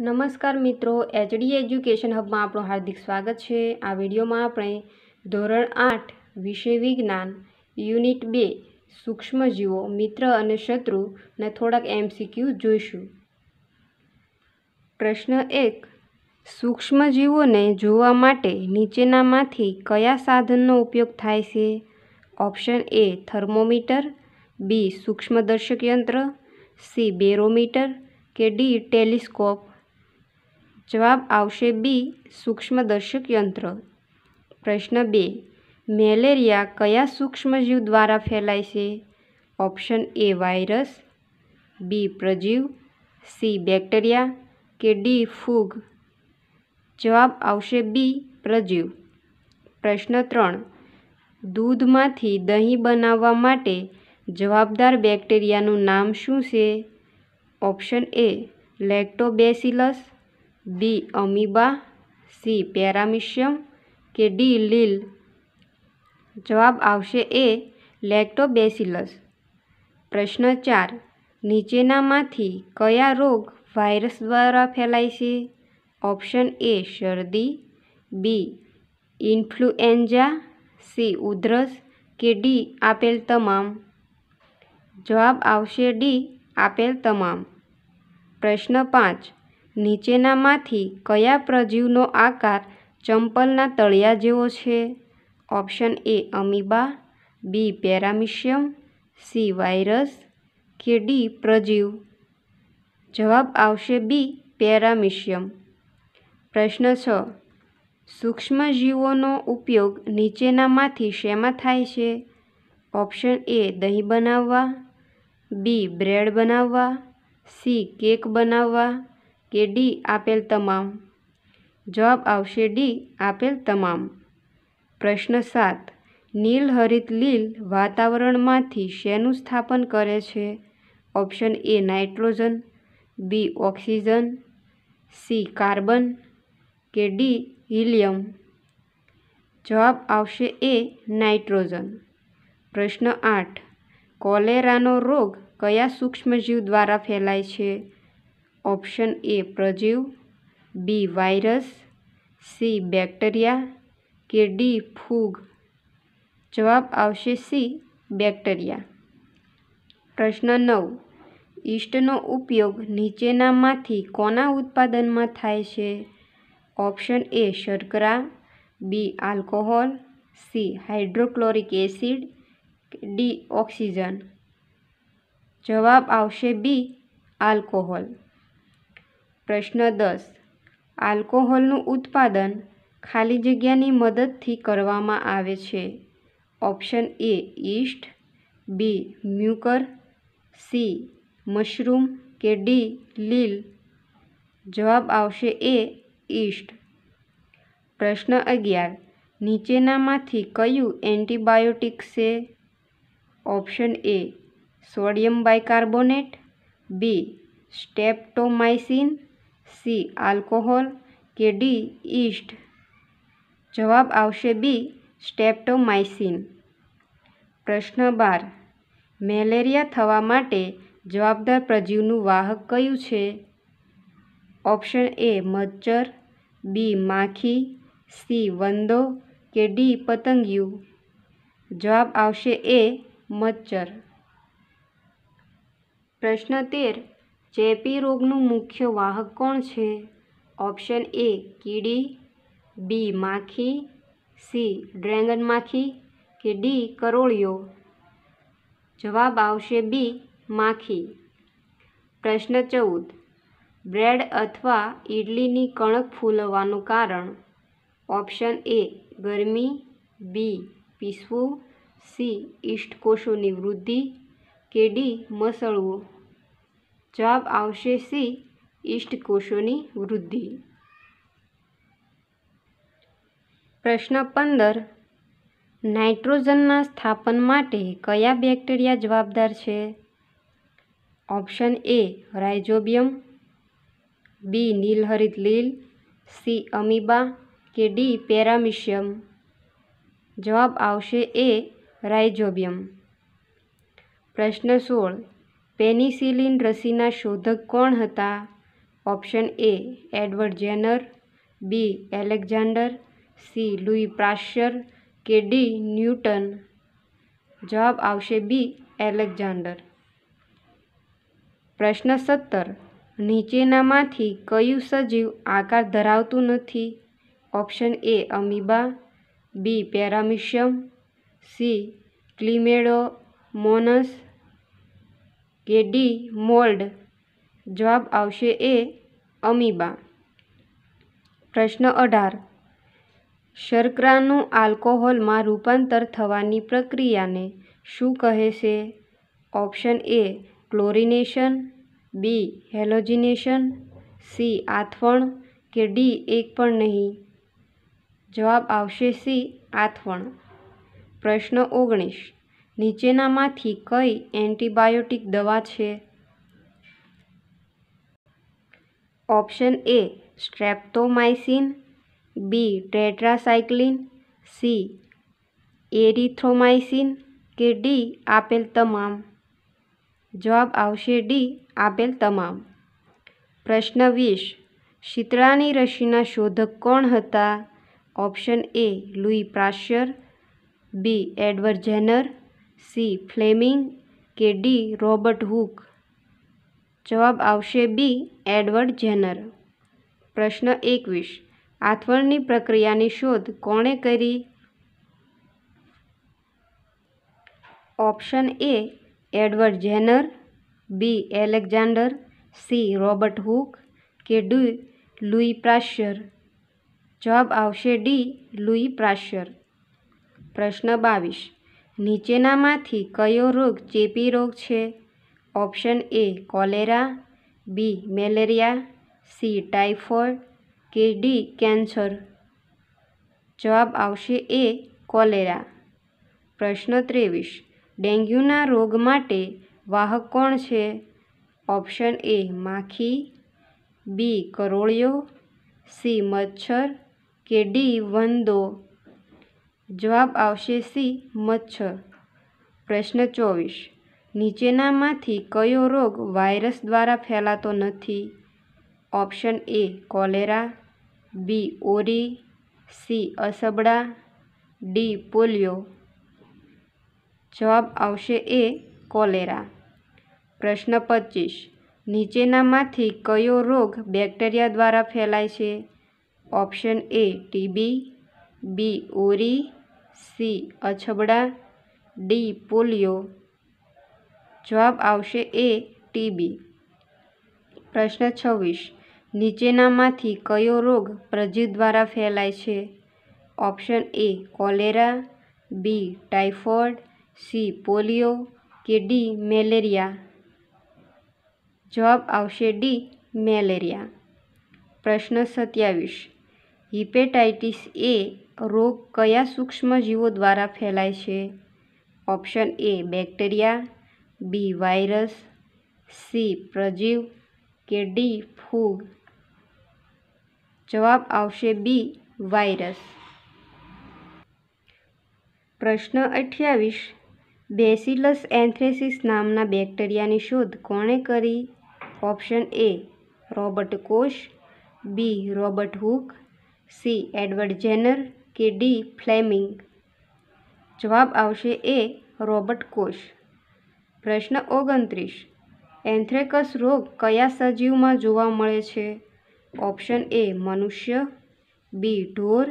નમસ્કાર મિત્રો HD education હબમાં આપણું હાર્દિક સ્વાગત છે આ વિડીયોમાં આપણે ધોરણ આઠ વિષય વિજ્ઞાન યુનિટ બે સૂક્ષ્મજીવો મિત્ર અને શત્રુના થોડાક એમસીક્યુ જોઈશું પ્રશ્ન એક સૂક્ષ્મજીવોને જોવા માટે નીચેનામાંથી કયા સાધનનો ઉપયોગ થાય છે ઓપ્શન એ થર્મોમીટર બી સૂક્ષ્મદર્શક યંત્ર સી બેરોમીટર કે ડી ટેલિસ્કોપ જવાબ આવશે બી સૂક્ષ્મદર્શક યંત્ર પ્રશ્ન બે મેલેરિયા કયા સૂક્ષ્મજીવ દ્વારા ફેલાય છે ઓપ્શન એ વાયરસ બી પ્રજીવ સી બેક્ટેરિયા કે ડી ફૂગ જવાબ આવશે બી પ્રજીવ પ્રશ્ન ત્રણ દૂધમાંથી દહીં બનાવવા માટે જવાબદાર બેક્ટેરિયાનું નામ શું છે option A lactobacillus B amoeba C paramecium કે ડી લીલ જવાબ આવશે એ લેક્ટોબેસિલસ પ્રશ્ન ચાર નીચેનામાંથી કયા રોગ વાયરસ દ્વારા ફેલાય છે ઓપ્શન એ શરદી બી ઇન્ફ્લુએન્ઝા સી ઉધરસ કે ડી આપેલ તમામ જવાબ આવશે ડી આપેલ તમામ પ્રશ્ન પાંચ નીચેનામાંથી કયા પ્રજીવનો આકાર ચંપલના તળિયા જેવો છે option A amoeba B paramecium C virus કે ડી પ્રજીવ જવાબ આવશે બી પેરામિશિયમ પ્રશ્ન છ સૂક્ષ્મજીવોનો ઉપયોગ નીચેનામાંથી શેમાં થાય છે ઓપ્શન એ દહીં બનાવવા બી બ્રેડ બનાવવા સી કેક બનાવવા કે ડી આપેલ તમામ જવાબ આવશે ડી આપેલ તમામ પ્રશ્ન સાત નીલ હરિત લીલ વાતાવરણમાંથી શેનું સ્થાપન કરે છે option A nitrogen B oxygen C carbon કે ડી હિલિયમ જવાબ આવશે એ નાઇટ્રોજન પ્રશ્ન આઠ કોલેરાનો રોગ કયા સૂક્ષ્મજીવ દ્વારા ફેલાય છે ઓપ્શન એ પ્રજીવ બી વાયરસ સી બેક્ટેરિયા કે ડી ફૂગ જવાબ આવશે સી બેક્ટેરિયા પ્રશ્ન નવ ઈસ્ટનો ઉપયોગ નીચેનામાંથી કોના ઉત્પાદનમાં થાય છે ઓપ્શન એ શર્કરા B alcohol C hydrochloric acid D oxygen જવાબ આવશે બી આલ્કોહોલ પ્રશ્ન દસ આલ્કોહોલનું ઉત્પાદન ખાલી જગ્યાની મદદથી કરવામાં આવે છે option A yeast B mucor C mushroom કે ડી લીલ જવાબ આવશે એ ઈસ્ટ પ્રશ્ન અગિયાર નીચેનામાંથી કયું એન્ટીબાયોટિક છે option A sodium bicarbonate B streptomycin C alcohol કે ડી ઈસ્ટ જવાબ આવશે બી સ્ટેપ્ટોમાઇસિન પ્રશ્ન બાર મેલેરિયા થવા માટે જવાબદાર પ્રજીવનું વાહક કયું છે ઓપ્શન એ મચ્છર બી માખી સી વંદો કે ડી પતંગિયું જવાબ આવશે એ મચ્છર પ્રશ્ન તેર ચેપી રોગનું મુખ્ય વાહક કોણ છે ઓપ્શન એ કીડી બી માખી સી ડ્રેગન માખી કે ડી કરોળિયો જવાબ આવશે બી માખી પ્રશ્ન ચૌદ બ્રેડ અથવા ઈડલીની કણક ફૂલવાનું કારણ ઓપ્શન એ ગરમી બી પીસવું સી ઇષ્ટકોષોની વૃદ્ધિ કે ડી મસળવું જવાબ આવશે સી કોષોની વૃદ્ધિ પ્રશ્ન પંદર નાઇટ્રોજનના સ્થાપન માટે કયા બેક્ટેરિયા જવાબદાર છે ઓપ્શન એ રાઇઝોબિયમ બી નીલહરિત લીલ સી અમીબા કે ડી પેરામિશિયમ જવાબ આવશે એ રાઇઝોબિયમ પ્રશ્ન સોળ પેનિસિલિન રસીના શોધક કોણ હતા option A Edward Jenner B Alexander C Louis Pasteur કે ડી ન્યૂટન જવાબ આવશે બી એલેક્ઝાન્ડર પ્રશ્ન સત્તર નીચેનામાંથી કયું સજીવ આકાર ધરાવતું નથી option A amoeba B paramecium C Chlamydomonas કે ડી મોલ્ડ જવાબ આવશે એ અમીબા પ્રશ્ન અઢાર શર્કરાનું આલ્કોહોલમાં રૂપાંતર થવાની પ્રક્રિયાને શું કહે છે option A chlorination B halogenation C આથવણ કે ડી એક પણ નહીં જવાબ આવશે સી આથવણ પ્રશ્ન ઓગણીસ નીચેનામાંથી કઈ એન્ટીબાયોટિક દવા છે option A streptomycin B tetracycline C erythromycin કે ડી આપેલ તમામ જવાબ આવશે ડી આપેલ તમામ પ્રશ્ન વીસ શીતળાની રસીના શોધક કોણ હતા option A Louis Pasteur B Edward Jenner C Fleming કે ડી રોબર્ટ હુક જવાબ આવશે બી એડવર્ડ જેનર પ્રશ્ન એકવીસ આથવણની પ્રક્રિયાની શોધ કોણે કરી option A Edward Jenner B Alexander C Robert Hooke કે ડી લુઈ પ્રાશ્યર જવાબ આવશે ડી લુઈ પ્રાશ્યર પ્રશ્ન બાવીસ નીચેનામાંથી કયો રોગ ચેપી રોગ છે option A cholera B malaria C typhoid કે ડી કેન્સર જવાબ આવશે એ કોલેરા પ્રશ્ન ત્રેવીસ ડેન્ગ્યુના રોગ માટે વાહક કોણ છે ઓપ્શન એ માખી બી કરોળિયો સી મચ્છર કે ડી વંદો જવાબ આવશે સી મચ્છર પ્રશ્ન ચોવીસ નીચેનામાંથી કયો રોગ વાયરસ દ્વારા ફેલાતો નથી ઓપ્શન એ કોલેરા બી ઓરી સી અસબડા ડી પોલિયો જવાબ આવશે એ કોલેરા પ્રશ્ન પચીસ નીચેનામાંથી કયો રોગ બેક્ટેરિયા દ્વારા ફેલાય છે ઓપ્શન એ ટીબી બી ઓરી સી અછબડા ડી પોલિયો જવાબ આવશે એ ટીબી પ્રશ્ન છવ્વીસ નીચેનામાંથી કયો રોગ પ્રજીવ દ્વારા ફેલાય છે option A cholera B typhoid C polio કે ડી મેલેરિયા જવાબ આવશે ડી મેલેરિયા પ્રશ્ન સત્યાવીસ હિપેટાઇટિસ એ રોગ કયા સૂક્ષ્મજીવો દ્વારા ફેલાય છે option A bacteria B virus C પ્રજીવ કે ડી ફૂગ જવાબ આવશે બી વાયરસ પ્રશ્ન અઠ્યાવીસ બેસિલસ એન્થ્રેસિસ નામના બેક્ટેરિયાની શોધ કોણે કરી option A Robert Koch B Robert Hooke C Edward Jenner કે ડી ફ્લેમિંગ જવાબ આવશે એ રોબર્ટ કોશ પ્રશ્ન ઓગણત્રીસ એન્થ્રેકસ રોગ કયા સજીવમાં જોવા મળે છે ઓપ્શન એ મનુષ્ય બી ઢોર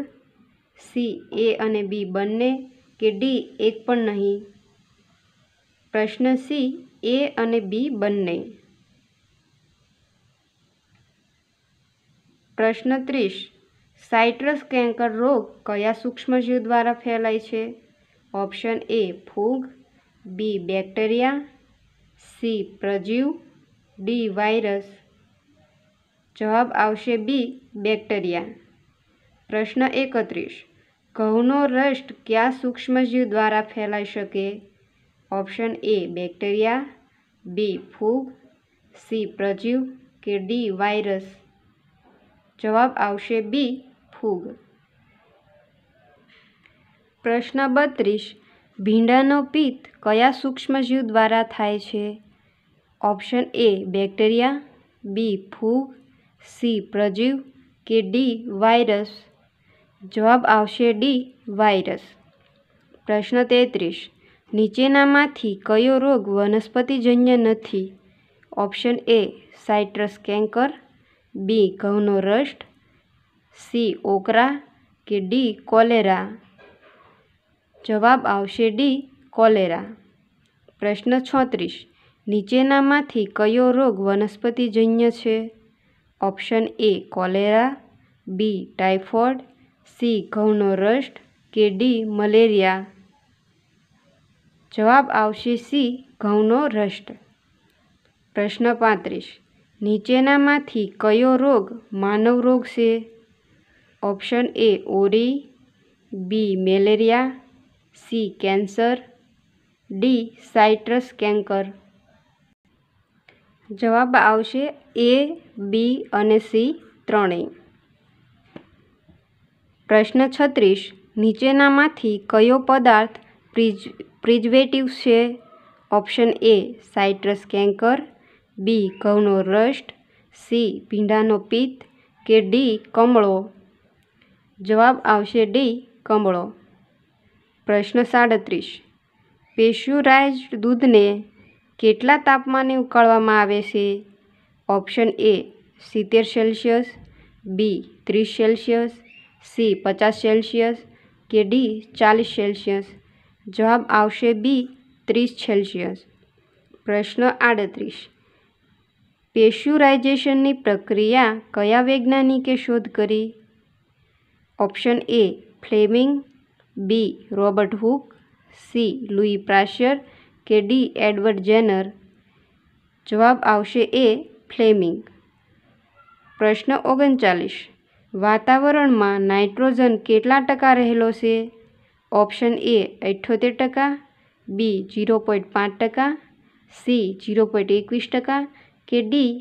સી એ અને બી બંને કે ડી એક પણ નહીં પ્રશ્ન સી એ અને બી બંને પ્રશ્ન ત્રીસ સાઇટ્રસ કેન્કર રોગ કયા સૂક્ષ્મજીવ દ્વારા ફેલાય છે ઓપ્શન એ ફૂગ બી બેક્ટેરિયા સી પ્રજીવ ડી વાયરસ જવાબ આવશે બી બેક્ટેરિયા પ્રશ્ન એકત્રીસ ઘઉંનો રસ્ટ કયા સૂક્ષ્મજીવ દ્વારા ફેલાઈ શકે ઓપ્શન એ બેક્ટેરિયા બી ફૂગ સી પ્રજીવ કે ડી વાયરસ જવાબ આવશે બી ફૂગ પ્રશ્ન બત્રીસ ભીંડાનો પિત્ત કયા સૂક્ષ્મજીવ દ્વારા થાય છે ઓપ્શન એ બેક્ટેરિયા બી ફૂગ સી પ્રજીવ કે ડી વાયરસ જવાબ આવશે ડી વાયરસ પ્રશ્ન તેત્રીસ નીચેનામાંથી કયો રોગ વનસ્પતિજન્ય નથી ઓપ્શન એ સાઇટ્રસ કેન્કર બી ઘઉંનો રસ્ટ સી ઓકરા કે ડી કોલેરા જવાબ આવશે ડી કોલેરા પ્રશ્ન છોત્રીસ નીચેનામાંથી કયો રોગ વનસ્પતિજન્ય છે option A cholera B typhoid C ઘઉંનો રસ્ટ કે ડી મલેરિયા જવાબ આવશે સી ઘઉંનો રસ્ટ પ્રશ્ન પાંત્રીસ નીચેનામાંથી કયો રોગ માનવ રોગ છે ઓપ્શન એ ઓરી B malaria C cancer D citrus canker જવાબ આવશે એ બી અને સી ત્રણેય પ્રશ્ન છત્રીસ નીચેનામાંથી કયો પદાર્થ પ્રિજ પ્રિઝવેટિવ છે ઓપ્શન એ સાઇટ્રસ કેન્કર બી ઘઉંનો રસ્ટ સી ભીંડાનો પિત્ત કે ડી કમળો જવાબ આવશે ડી કમળો પ્રશ્ન સાડત્રીસ પેશ્યુરાઇઝ્ડ દૂધને કેટલા તાપમાને ઉકાળવામાં આવે છે ઓપ્શન એ સિત્તેર સેલ્સિયસ બી ત્રીસ સેલ્સિયસ સી પચાસ સેલ્સિયસ કે ડી ચાલીસ સેલ્સિયસ જવાબ આવશે બી ત્રીસ સેલ્સિયસ પ્રશ્ન આડત્રીસ પેશ્યુરાઇઝેશનની પ્રક્રિયા કયા વૈજ્ઞાનિકે શોધ કરી option A Fleming B Robert Hooke C Louis Pasteur કે ડી એડવર્ડ જેનર જવાબ આવશે એ ફ્લેમિંગ પ્રશ્ન ઓગણચાલીસ વાતાવરણમાં નાઇટ્રોજન કેટલા ટકા રહેલો છે ઓપ્શન એ અઠ્યોતેર ટકા બી ઝીરો પોઈન્ટ પાંચ ટકા સી ઝીરો પોઈન્ટ એકવીસ ટકા કે ડી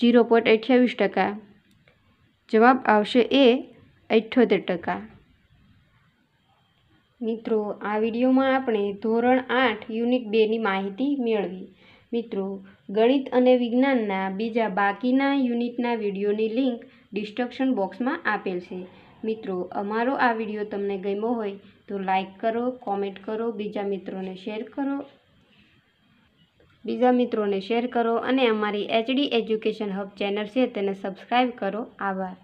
ઝીરો પોઈન્ટ અઠ્યાવીસ ટકા જવાબ આવશે એ અઠ્યોતેર ટકા મિત્રો આ વિડીયોમાં આપણે ધોરણ આઠ યુનિટ બેની માહિતી મેળવી મિત્રો ગણિત અને વિજ્ઞાનના બીજા બાકીના યુનિટના વિડીયોની લિંક ડિસ્ક્રિપ્શન બોક્સમાં આપેલ છે મિત્રો અમારો આ વિડીયો તમને ગમ્યો હોય તો લાઈક કરો કોમેન્ટ કરો બીજા મિત્રોને શેર કરો બીજા મિત્રોને શેર કરો અને અમારી એચડી એજ્યુકેશન હબ ચેનલ છે તેને સબસ્ક્રાઈબ કરો આભાર